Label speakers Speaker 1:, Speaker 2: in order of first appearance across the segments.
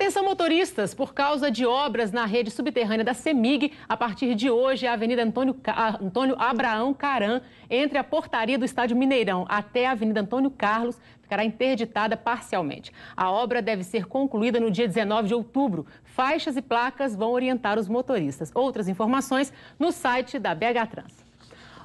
Speaker 1: Atenção motoristas, por causa de obras na rede subterrânea da CEMIG, a partir de hoje a Avenida Antônio, Antônio Abraão Caran, entre a portaria do Estádio Mineirão até a Avenida Antônio Carlos, ficará interditada parcialmente. A obra deve ser concluída no dia 19 de outubro. Faixas e placas vão orientar os motoristas. Outras informações no site da BH Trans.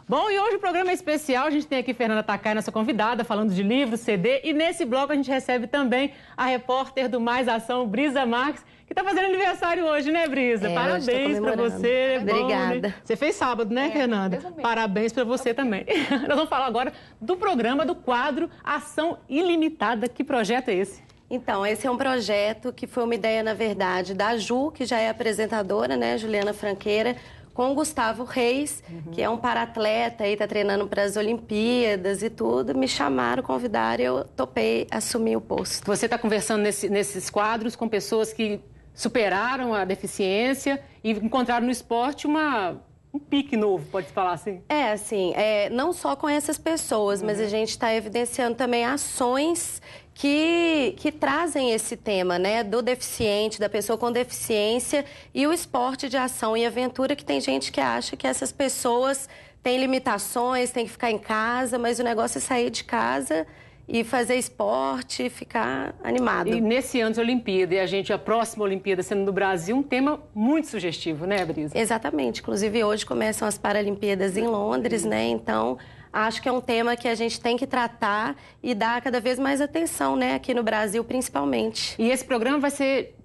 Speaker 1: Bom, e hoje o programa é especial. A gente tem aqui Fernanda Takai, nossa convidada, falando de livro, CD. E nesse bloco a gente recebe também a repórter do Mais Ação, Brisa Marques, que está fazendo aniversário hoje, né, Brisa? É, tá Parabéns para você. Obrigada. É bom, né? Você fez sábado, né, é, Fernanda? Parabéns para você okay. também. Nós vamos falar agora do programa, do quadro Ação Ilimitada. Que projeto é esse?
Speaker 2: Então, esse é um projeto que foi uma ideia, na verdade, da Ju, que já é apresentadora, né, Juliana Franqueira, com o Gustavo Reis, uhum. que é um paratleta aí, está treinando para as Olimpíadas e tudo. Me chamaram, convidaram, eu topei assumir o posto. Você está conversando nesse, nesses quadros com pessoas que superaram a
Speaker 1: deficiência e encontraram no esporte uma um pique novo, pode falar assim?
Speaker 2: É, assim, é, não só com essas pessoas, uhum. mas a uhum. gente está evidenciando também ações que, que, trazem esse tema, né, do deficiente, da pessoa com deficiência e o esporte de ação e aventura, que tem gente que acha que essas pessoas têm limitações, têm que ficar em casa, mas o negócio é sair de casa e fazer esporte, ficar animado. E nesse
Speaker 1: ano de Olimpíada, e a gente, a próxima Olimpíada sendo do Brasil, um tema
Speaker 2: muito sugestivo, né, Brisa? Exatamente. Inclusive, hoje começam as Paralimpíadas em Londres, né? Então, acho que é um tema que a gente tem que tratar e dar cada vez mais atenção, né? Aqui no Brasil, principalmente. E esse programa vai ser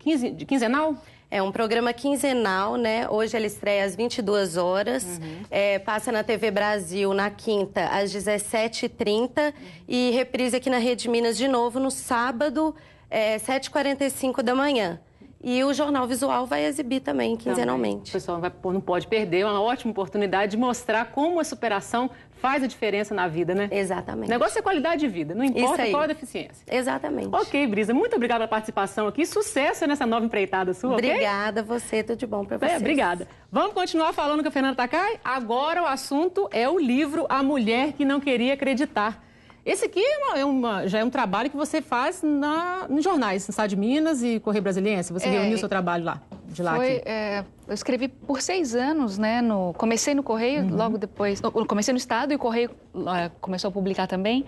Speaker 2: quinzenal? É um programa quinzenal, né? Hoje ela estreia às 22 horas, uhum. é, passa na TV Brasil na quinta às 17h30 uhum. e reprisa aqui na Rede Minas de novo no sábado, é, 7h45 da manhã. E o Jornal Visual vai exibir também quinzenalmente. Também.
Speaker 1: O pessoal vai, não pode perder, é uma ótima oportunidade de mostrar como a superação faz a diferença na vida, né? Exatamente. O negócio é qualidade de vida, não importa qual a deficiência. Exatamente. Ok, Brisa, muito obrigada pela participação aqui. Sucesso nessa nova empreitada sua, Obrigada
Speaker 2: okay? você, tudo de bom para você. É, obrigada.
Speaker 1: Vamos continuar falando com a Fernanda Takai? Agora o assunto é o livro A Mulher que Não Queria Acreditar. Esse aqui é uma, é uma, já é um trabalho que você faz na, nos jornais, na de Minas e Correio Brasiliense. Você é, reuniu seu trabalho lá, de lá foi,
Speaker 3: é, eu escrevi por seis anos, né? No, comecei no Correio, uhum. logo depois... No, comecei no Estado e o Correio uh, começou a publicar também.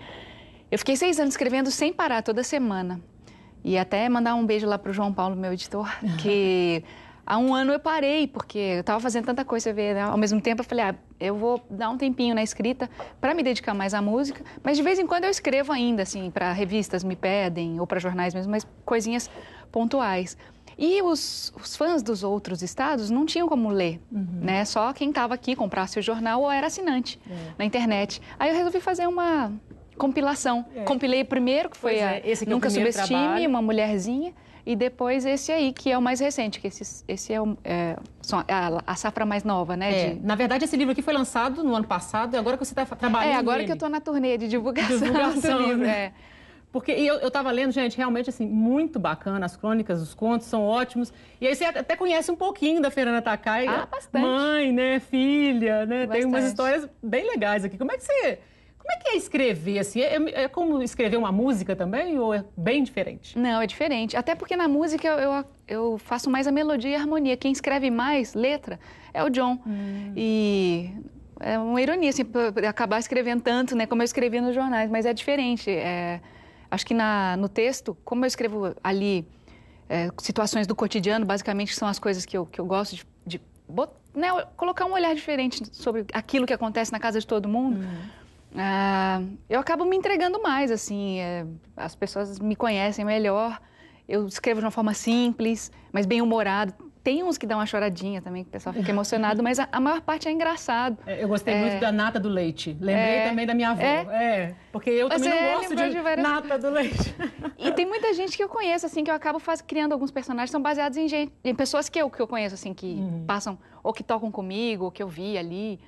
Speaker 3: Eu fiquei seis anos escrevendo sem parar, toda semana. E até mandar um beijo lá para o João Paulo, meu editor, que... Há um ano eu parei, porque eu estava fazendo tanta coisa, ver, né? ao mesmo tempo eu falei, ah, eu vou dar um tempinho na escrita para me dedicar mais à música, mas de vez em quando eu escrevo ainda, assim, para revistas me pedem, ou para jornais mesmo, mas coisinhas pontuais. E os, os, fãs dos outros estados não tinham como ler, uhum. né? Só quem estava aqui comprasse o jornal ou era assinante é. na internet. Aí eu resolvi fazer uma compilação. É. Compilei o primeiro, que foi é, esse a é Nunca é Subestime, trabalho. uma mulherzinha. E depois esse aí, que é o mais recente, que esse, esse é, o,
Speaker 1: é a, a, safra mais nova, né? É, de... Na verdade, esse livro aqui foi lançado no ano passado, e agora que você está trabalhando. É, agora nele. que eu
Speaker 3: estou na turnê de divulgação. divulgação livro, né? é.
Speaker 1: Porque eu, eu lendo, gente, realmente, assim, muito bacana. As crônicas, os contos são ótimos. E aí você até conhece um pouquinho da Fernanda Takai. Ah, bastante. Mãe, né? Filha, né? Bastante. Tem umas histórias bem legais aqui. Como é que você como é que é escrever assim? É, é, é, como escrever uma música também ou é bem diferente?
Speaker 3: Não, é diferente. Até porque na música eu, eu, eu faço mais a melodia e a harmonia. Quem escreve mais letra é o John. Hum. E é uma ironia assim, acabar escrevendo tanto, né? Como eu escrevi nos jornais, mas é diferente. É, acho que na, no texto, como eu escrevo ali é, situações do cotidiano, basicamente são as coisas que eu, que eu gosto de, de bot, né, colocar um olhar diferente sobre aquilo que acontece na casa de todo mundo. Hum. Ah, eu acabo me entregando mais, assim, é, as pessoas me conhecem melhor, eu escrevo de uma forma simples, mas bem humorado. Tem uns que dão uma choradinha também, que o pessoal fica emocionado, mas a, a maior parte é engraçado. É, eu gostei é... muito da
Speaker 1: nata do leite. Lembrei é... também da minha avó. É. é porque eu também não é, gosto de, de várias... nata do leite.
Speaker 3: E tem muita gente que eu conheço, assim, que eu acabo faz... criando alguns personagens, são baseados em, gente... em pessoas que eu, que eu conheço, assim, que uhum. passam, ou que tocam comigo, ou que eu vi ali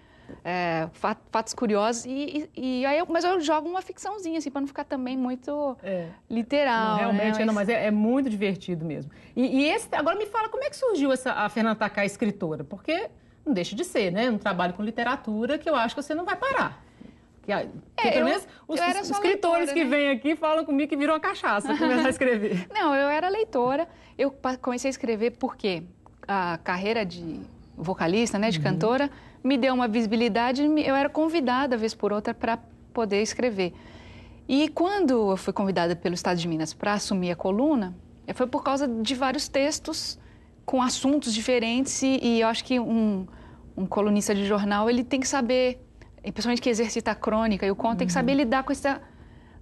Speaker 3: é, fatos curiosos. E, e, e, aí eu, mas eu jogo uma ficçãozinha, assim, para não ficar também muito
Speaker 1: é. literal. Né? realmente, né? mas... Não, mas é, é, muito divertido mesmo. E, e, esse, agora me fala como é que surgiu essa, a Fernanda Takai escritora, porque não deixa de ser, né? Um trabalho com literatura que eu acho que você não vai parar. Que, é, pelo menos os, os escritores leitora, que né? vêm aqui falam comigo que viram a cachaça começar a escrever.
Speaker 3: Não, eu era leitora. Eu comecei a escrever porque a carreira de vocalista, né, de uhum. cantora, me deu uma visibilidade, eu era convidada vez por outra para poder escrever. E quando eu fui convidada pelo Estado de Minas para assumir a coluna, eh, foi por causa de vários textos com assuntos diferentes e, e eu acho que um, um, colunista de jornal ele tem que saber, principalmente que exercita a crônica e o conto, uhum. tem que saber uhum. lidar com essa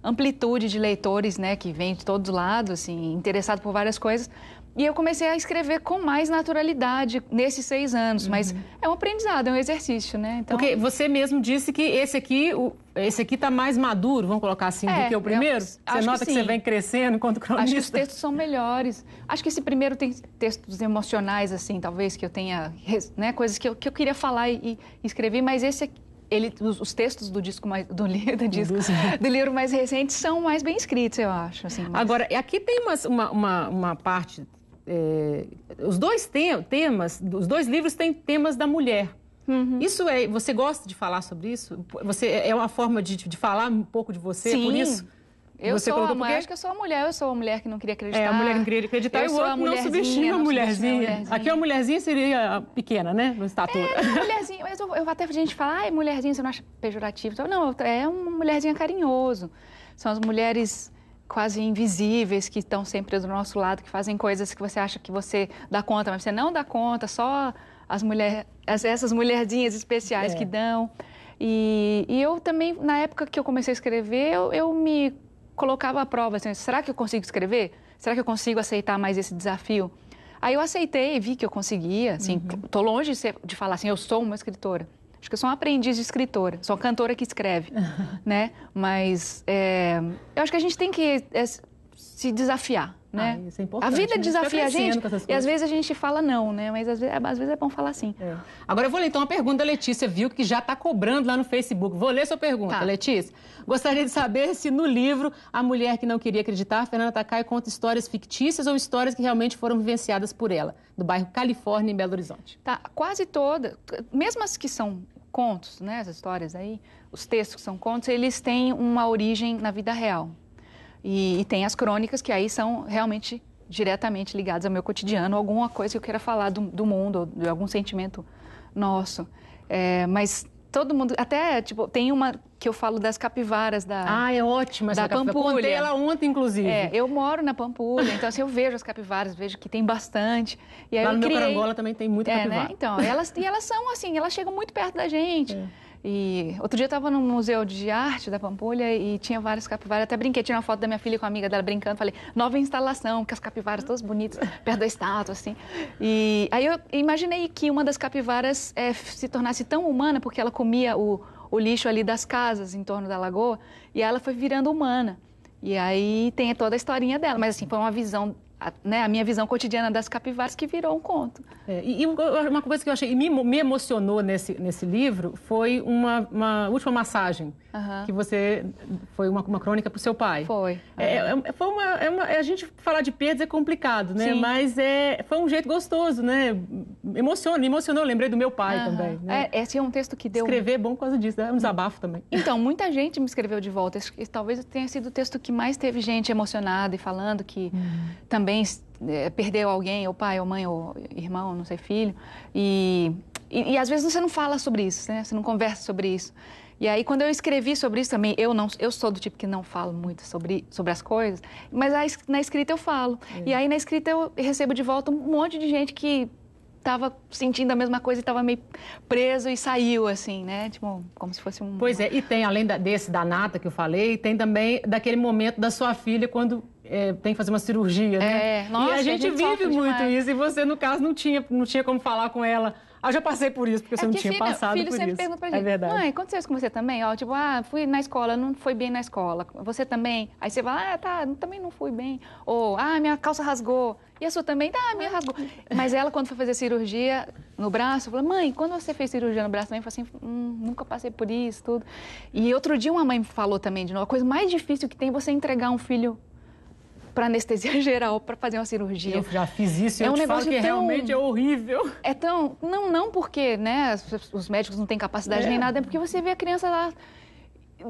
Speaker 3: amplitude de leitores, né, que vem de todos lados, assim, interessado por várias coisas, e eu comecei a escrever com mais naturalidade nesses seis anos, uhum. mas é um aprendizado, é um exercício, né? Então...
Speaker 1: Porque você mesmo disse que esse aqui, o, esse aqui tá mais maduro, vamos colocar assim, é, do que o primeiro? Eu, você nota que, que, você vem crescendo enquanto cronista? Acho que os textos
Speaker 3: são melhores. Acho que esse primeiro tem textos emocionais, assim, talvez, que eu tenha, né, coisas que eu, que eu queria falar e, e escrevi, mas esse aqui... Ele, os, os, textos do disco mais, do, do, disco, do livro mais recente são mais bem escritos, eu acho. Assim, mas...
Speaker 1: Agora, aqui tem uma, uma, uma, parte é, os dois temas, os dois livros têm temas da mulher. Uhum. Isso é. Você gosta de falar sobre isso? Você é, é uma forma de, de falar um pouco de você é Sim. por isso? Eu você sou a mulher, acho que eu
Speaker 3: sou a mulher, eu sou a mulher que não queria acreditar. É, a mulher que não queria acreditar eu e o outro não subestima a mulherzinha. mulherzinha. Aqui
Speaker 1: a mulherzinha seria pequena, né? No estatura. É,
Speaker 3: mulherzinha, mas eu, eu até gente falar, ai, mulherzinha, você não acha pejorativo? Não, é um mulherzinha carinhoso. São as mulheres quase invisíveis que estão sempre do nosso lado, que fazem coisas que você acha que você dá conta, mas você não dá conta, só as mulheres essas mulherzinhas especiais é. que dão. E, e, eu também, na época que eu comecei a escrever, eu, eu me colocava à prova, assim, será que eu consigo escrever? Será que eu consigo aceitar mais esse desafio? Aí eu aceitei, vi que eu conseguia, assim, uhum. tô longe de, ser, de falar assim, eu sou uma escritora. Acho que eu sou uma aprendiz de escritora, sou uma cantora que escreve, né? Mas é, eu acho que a gente tem que eh, se desafiar, ah, né? Ah, isso é importante. A vida né? tá desafia a gente, a gente e às vezes a gente fala não, né? Mas às vezes, é, às vezes é bom falar sim. É.
Speaker 1: Agora eu vou ler então uma pergunta da Letícia, viu, que já está cobrando lá no Facebook. Vou ler sua pergunta, tá. Letícia. Gostaria de saber se no livro A Mulher que Não Queria Acreditar, Fernanda Takai conta histórias fictícias ou histórias que realmente foram vivenciadas por ela, do bairro Califórnia, em Belo Horizonte. Tá, quase todas, mesmo as que são contos, né, as histórias aí,
Speaker 3: os textos que são contos, eles têm uma origem na vida real, e, e, tem as crônicas que aí são realmente diretamente ligadas ao meu cotidiano, alguma coisa que eu queira falar do, do mundo, de algum sentimento nosso. É, mas todo mundo, até tipo, tem uma que eu falo das capivaras da Ah, é ótima essa da capivara. Pampulha. Contei ela ontem inclusive. É, eu moro na Pampulha, então assim, eu vejo as capivaras, vejo que tem bastante. E aí Lá eu no criei... meu Carangola também
Speaker 1: tem
Speaker 2: muita é, né? capivara. Né? Então, elas
Speaker 3: e elas são assim, elas chegam muito perto da gente. É. E outro dia eu estava no Museu de Arte da Pampulha e tinha várias capivaras. Até brinquei, tirei uma foto da minha filha com a amiga dela brincando. Falei, nova instalação, com as capivaras todas bonitas, perto da estátua, assim. E aí eu imaginei que uma das capivaras é, se tornasse tão humana porque ela comia o, o lixo ali das casas em torno da lagoa e ela foi virando humana. E aí tem toda a historinha dela, mas assim, foi uma visão a, né, a, minha visão cotidiana das capivaras que virou um conto.
Speaker 1: É, e, uma coisa que eu achei, e me, me emocionou nesse, nesse livro, foi uma, uma última massagem Uhum. Que você foi uma, uma crônica para o seu pai. Foi. É, é, é, foi uma, é uma, é a gente falar de perdas é complicado, né? Sim. Mas é, foi um jeito gostoso, né? Emociona, me emocionou. Lembrei do meu pai uhum. também. Né? É, esse é um texto que deu. Escrever é bom por causa disso, né? é um desabafo
Speaker 3: também. Então, muita gente me escreveu de volta. Talvez tenha sido o texto que mais teve gente emocionada e falando que uhum. também é, perdeu alguém, ou pai, ou mãe, ou irmão, não sei, filho. E, e, e, às vezes você não fala sobre isso, né? Você não conversa sobre isso. E aí, quando eu escrevi sobre isso também, eu não, eu sou do tipo que não falo muito sobre, sobre as coisas, mas aí, na escrita eu falo. É. E aí, na escrita, eu recebo de volta um monte de gente que estava
Speaker 1: sentindo a mesma coisa e estava meio preso e saiu, assim, né? Tipo, como se fosse um... Pois é, e tem, além da, desse da nata que eu falei, tem também daquele momento da sua filha quando é, tem que fazer uma cirurgia, né? É, nossa, e a gente, a gente vive muito demais. isso e você, no caso, não tinha, não tinha como falar com ela ah, já passei por isso, porque é você não tinha filho, passado filho por isso. Pergunta pra é gente, é verdade. Mãe,
Speaker 3: aconteceu isso com você também? Ó, tipo, ah, fui na escola, não foi bem na escola. Você também? Aí você fala, ah, tá, também não fui bem. Ou, ah, minha calça rasgou. E a sua também? Ah, tá, minha ah. rasgou. Mas ela, quando foi fazer cirurgia no braço, falou, mãe, quando você fez cirurgia no braço também? Eu falei assim, hum, nunca passei por isso, tudo. E outro dia uma mãe falou também de novo, a coisa mais difícil que tem é você entregar um filho para anestesia geral, para fazer uma cirurgia. Eu já fiz isso e é eu um negócio que tão... realmente é
Speaker 1: horrível. É
Speaker 3: tão. Não, não porque né, os médicos não têm capacidade é. nem nada, é porque você vê a criança lá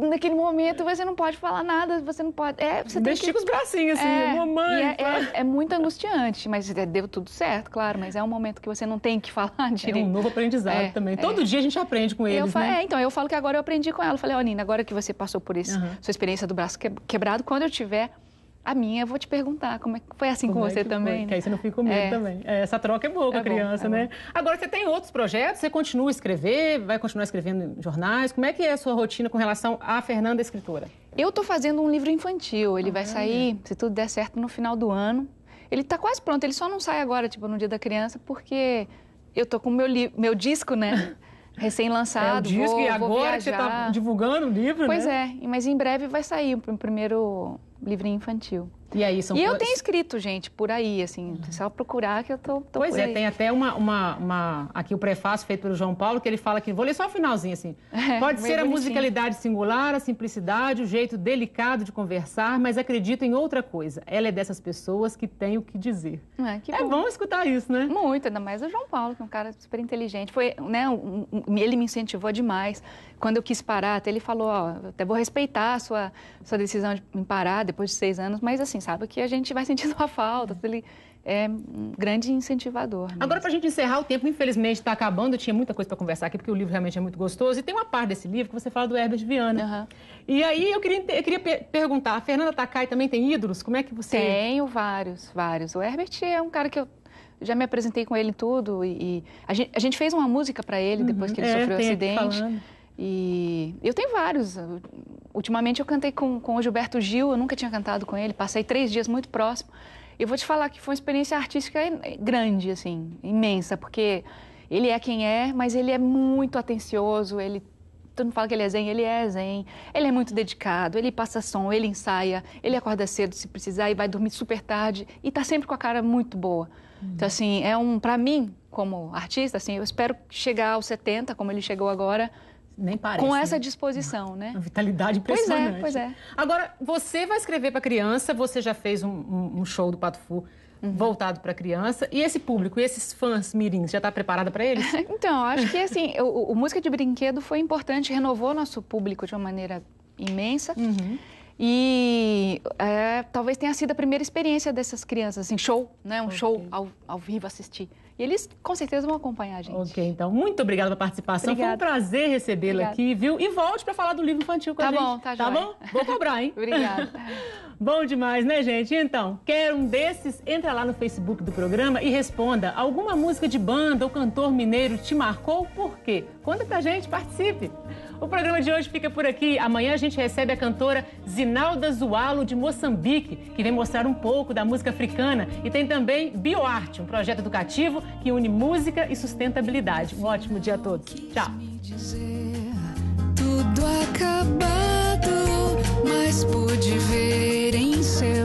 Speaker 3: naquele momento você não pode falar nada, você não pode. É, você tem que... com os bracinhos, assim, é, mamãe. É, é, é, muito angustiante, mas é, deu tudo certo, claro, mas é um momento que você não tem que
Speaker 1: falar direito. É um novo aprendizado é, também. É. Todo dia a gente aprende com eles, falo, né? É,
Speaker 3: então, eu falo que agora eu aprendi com ela. Eu falei, ó, oh, Nina, agora que você passou por esse, uhum. sua experiência do braço quebrado, quando eu tiver a minha, eu vou te perguntar, como é que foi assim como com é você que também? Foi? Né? Que aí você não fica com medo é. também.
Speaker 1: É, essa troca é boa com a é criança, bom, é né? Bom. Agora, você tem outros projetos? Você continua a escrever? Vai continuar escrevendo em jornais? Como é que é a sua rotina com relação à Fernanda Escritora?
Speaker 3: Eu estou fazendo um livro infantil. Ele ah, vai sair, se tudo der certo, no final do ano. Ele está quase pronto. Ele só não sai agora, tipo, no Dia da Criança, porque eu tô com meu, meu disco, né? recém-lançado. É o disco, vou, e agora você está
Speaker 1: divulgando o
Speaker 3: livro, pois né? Pois é, mas em breve vai sair o primeiro livrinho infantil. E aí são E eu tenho escrito, gente, por aí, assim, só procurar que eu tô, tô Pois é, aí. tem
Speaker 1: até uma, uma, uma, aqui o prefácio feito pelo João Paulo, que ele fala que, vou ler só o finalzinho, assim, é, pode ser bonitinho. a musicalidade singular, a simplicidade, o jeito delicado de conversar, mas acredito em outra coisa, ela é dessas pessoas que tem o que dizer.
Speaker 3: É, que é bom. bom. escutar isso, né? Muito, ainda mais o João Paulo, que é um cara super inteligente, foi, né, um, um, ele me incentivou demais, quando eu quis parar, até ele falou, ó, até vou respeitar a sua, sua decisão de me parar depois de seis anos, mas assim, sabe que a gente vai sentindo uma falta, assim, ele é um grande incentivador. Mesmo.
Speaker 1: Né? Agora, para a gente encerrar, o tempo infelizmente está acabando, eu tinha muita coisa para conversar aqui, porque o livro realmente é muito gostoso, e tem uma parte desse livro que você fala do Herbert Viana. Uhum. E aí eu queria, eu queria perguntar, a Fernanda Takai também tem ídolos? Como é que você...
Speaker 3: Tenho vários, vários. O Herbert é um cara que eu já me apresentei com ele tudo e, e a, gente, a, gente, fez uma música para ele depois uhum, que ele é, sofreu o acidente. E eu tenho vários. Ultimamente eu cantei com, com o Gilberto Gil, eu nunca tinha cantado com ele, passei três dias muito próximo. Eu vou te falar que foi uma experiência artística eh, grande, assim, imensa, porque ele é quem é, mas ele é muito atencioso, ele todo mundo fala que ele é zen, ele é zen, ele é muito dedicado, ele passa som, ele ensaia, ele acorda cedo se precisar e vai dormir super tarde e tá sempre com a cara muito boa. Então assim, é um para mim como artista assim, eu espero chegar aos 70 como ele chegou agora nem parece. Com né? essa né?
Speaker 1: disposição, uma, né? Uma vitalidade impressionante. Pois é, pois é. Agora, você vai escrever para criança, você já fez um, um, um show do Pato Fu uhum. voltado para criança. E esse público, e esses fãs mirins, já está preparada para eles?
Speaker 3: então, acho que assim, o, o, Música de Brinquedo foi importante, renovou nosso público de uma maneira imensa. Uhum. E é, talvez tenha sido a primeira experiência dessas crianças, assim, show, né? Um okay. show ao, ao vivo assistir. E eles com certeza vão acompanhar a gente.
Speaker 1: Ok, então, muito obrigada pela participação. Obrigada. Foi um prazer recebê-la aqui, viu? E volte para falar do livro infantil com tá a gente. tá, tá bom, tá Tá bom? Vou cobrar, hein? obrigada. Bom demais, né, gente? Então, quer um desses? Entra lá no Facebook do programa e responda. Alguma música de banda ou cantor mineiro te marcou? Por quê? Conta pra gente, participe! O programa de hoje fica por aqui. Amanhã a gente recebe a cantora Zinalda Zualo, de Moçambique, que vem mostrar um pouco da música africana. E tem também Bioarte, um projeto educativo que une música e sustentabilidade. Um ótimo dia a todos. Tchau!
Speaker 3: Tudo acabado, mas pude ver. myself